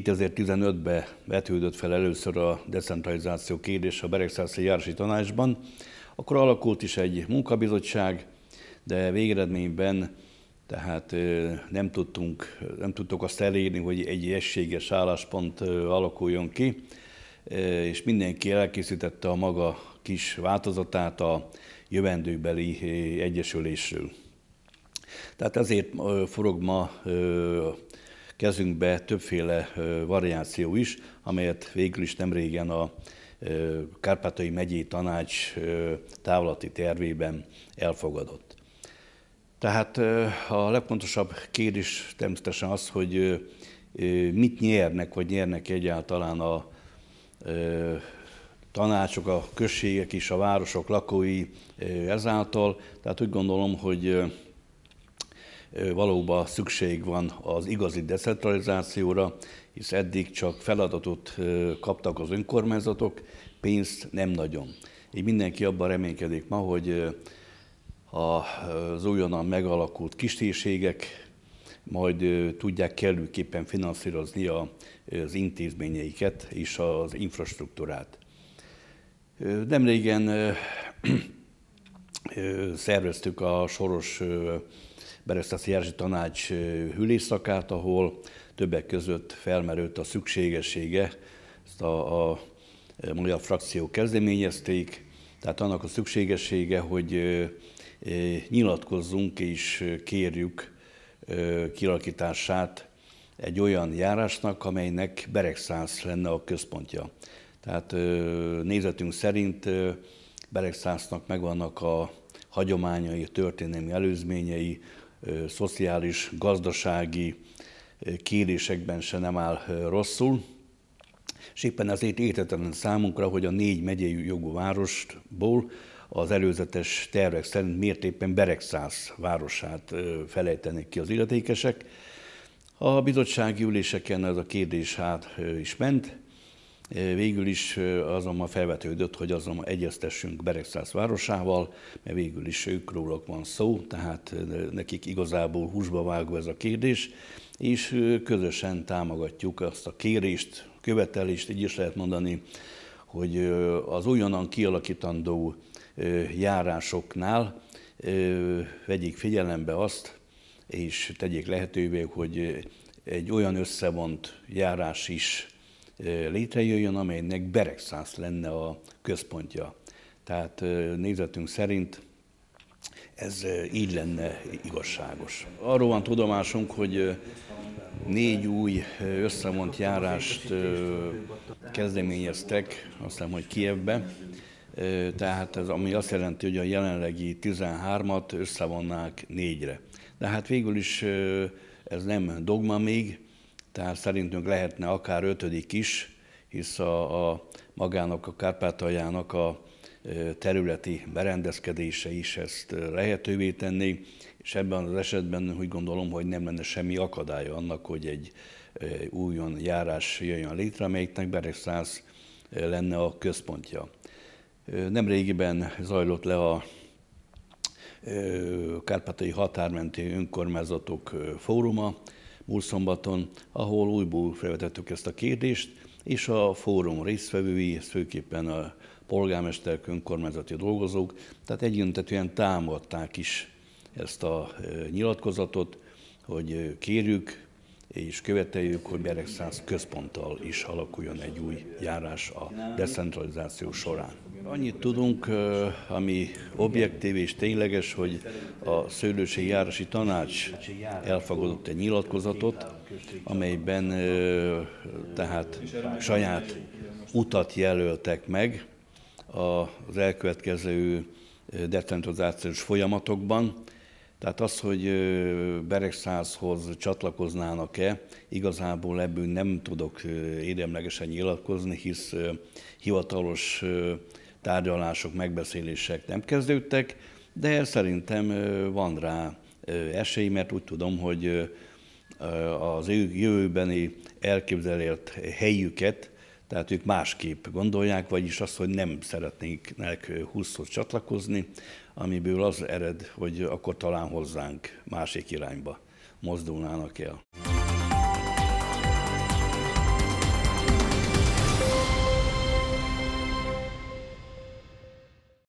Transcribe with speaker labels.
Speaker 1: 2015-ben vetődött fel először a decentralizáció kérdés a Beregszászi Járási Tanácsban, akkor alakult is egy munkabizottság, de végeredményben tehát nem, tudtunk, nem tudtuk azt elérni, hogy egy egységes álláspont alakuljon ki, és mindenki elkészítette a maga kis változatát a jövendőbeli egyesülésről. Tehát ezért forog ma kezünkbe többféle variáció is, amelyet végül is nem régen a Kárpátai megyé tanács távlati tervében elfogadott. Tehát a legfontosabb kérdés természetesen az, hogy mit nyernek, vagy nyernek egyáltalán a tanácsok, a községek és a városok lakói ezáltal. Tehát úgy gondolom, hogy valóban szükség van az igazi decentralizációra, hisz eddig csak feladatot kaptak az önkormányzatok, pénzt nem nagyon. Így mindenki abban reménykedik ma, hogy az újonnan megalakult kistérségek majd tudják kellőképpen finanszírozni az intézményeiket és az infrastruktúrát. Nemrégen szerveztük a soros Beresztász Jerzsi Tanács hülészakát, ahol többek között felmerült a szükségessége, ezt a, a e, magyar frakció kezdeményezték, tehát annak a szükségessége, hogy e, nyilatkozzunk és kérjük kialakítását egy olyan járásnak, amelynek Beregszász lenne a központja. Tehát nézetünk szerint Beregszásznak megvannak a hagyományai, a történelmi előzményei, szociális, gazdasági kérésekben se nem áll rosszul. És éppen ezért értetlen számunkra, hogy a négy megyei jogú várostból az előzetes tervek szerint miért éppen Beregszász városát felejtenek ki az illetékesek. A bizottsági üléseken ez a kérdés hát is ment, Eh, végül is eh, azonban felvetődött, hogy azonban egyeztessünk Beregszász városával, mert végül is ők rólak van szó, tehát eh, nekik igazából húsba vágva ez a kérdés, és közösen támogatjuk azt a kérést, követelést, így is lehet mondani, hogy az újonnan kialakítandó járásoknál vegyék figyelembe azt, és tegyék lehetővé, hogy egy olyan összevont járás is létrejöjjön, amelynek Beregszász lenne a központja. Tehát nézetünk szerint ez így lenne igazságos. Arról van tudomásunk, hogy négy új összevont járást kezdeményeztek, azt hiszem, hogy Kievbe, tehát ez ami azt jelenti, hogy a jelenlegi 13-at összevonnák négyre. De hát végül is ez nem dogma még, tehát szerintünk lehetne akár ötödik is, hisz a, a magának a Kárpátaljának a területi berendezkedése is ezt lehetővé tenni, és ebben az esetben úgy gondolom, hogy nem lenne semmi akadálya annak, hogy egy újon járás jöjjön létre, amelyiknek Beregszász lenne a központja. Nemrégiben zajlott le a Kárpátai Határmenti Önkormányzatok Fóruma, múlt szombaton, ahol újból felvetettük ezt a kérdést, és a fórum résztvevői, főképpen a polgármester, önkormányzati dolgozók, tehát egyöntetően támadták is ezt a e, nyilatkozatot, hogy e, kérjük és követeljük, hogy Beregszáz központtal is alakuljon egy új járás a decentralizáció során. Annyit tudunk, ami objektív és tényleges, hogy a Szőlősi Járási Tanács elfogadott egy nyilatkozatot, amelyben tehát saját utat jelöltek meg az elkövetkező decentralizációs folyamatokban, tehát az, hogy Beregszázhoz csatlakoznának-e, igazából ebből nem tudok érdemlegesen nyilatkozni, hisz hivatalos tárgyalások, megbeszélések nem kezdődtek, de szerintem van rá esély, mert úgy tudom, hogy az jövőbeni elképzelért helyüket tehát ők másképp gondolják, vagyis azt, hogy nem szeretnénk 20 csatlakozni, amiből az ered, hogy akkor talán hozzánk másik irányba mozdulnának el.